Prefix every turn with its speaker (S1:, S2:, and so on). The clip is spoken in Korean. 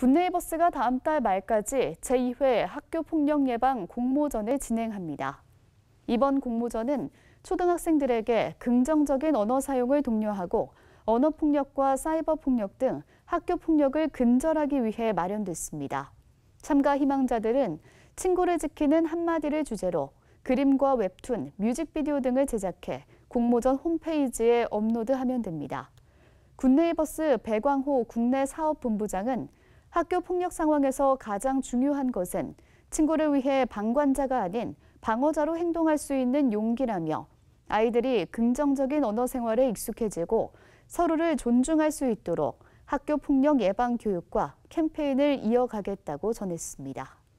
S1: 굿네이 버스가 다음 달 말까지 제2회 학교폭력 예방 공모전을 진행합니다. 이번 공모전은 초등학생들에게 긍정적인 언어 사용을 독려하고 언어폭력과 사이버폭력 등 학교폭력을 근절하기 위해 마련됐습니다. 참가 희망자들은 친구를 지키는 한마디를 주제로 그림과 웹툰, 뮤직비디오 등을 제작해 공모전 홈페이지에 업로드하면 됩니다. 굿네이버스 배광호 국내 사업본부장은 학교 폭력 상황에서 가장 중요한 것은 친구를 위해 방관자가 아닌 방어자로 행동할 수 있는 용기라며 아이들이 긍정적인 언어 생활에 익숙해지고 서로를 존중할 수 있도록 학교 폭력 예방 교육과 캠페인을 이어가겠다고 전했습니다.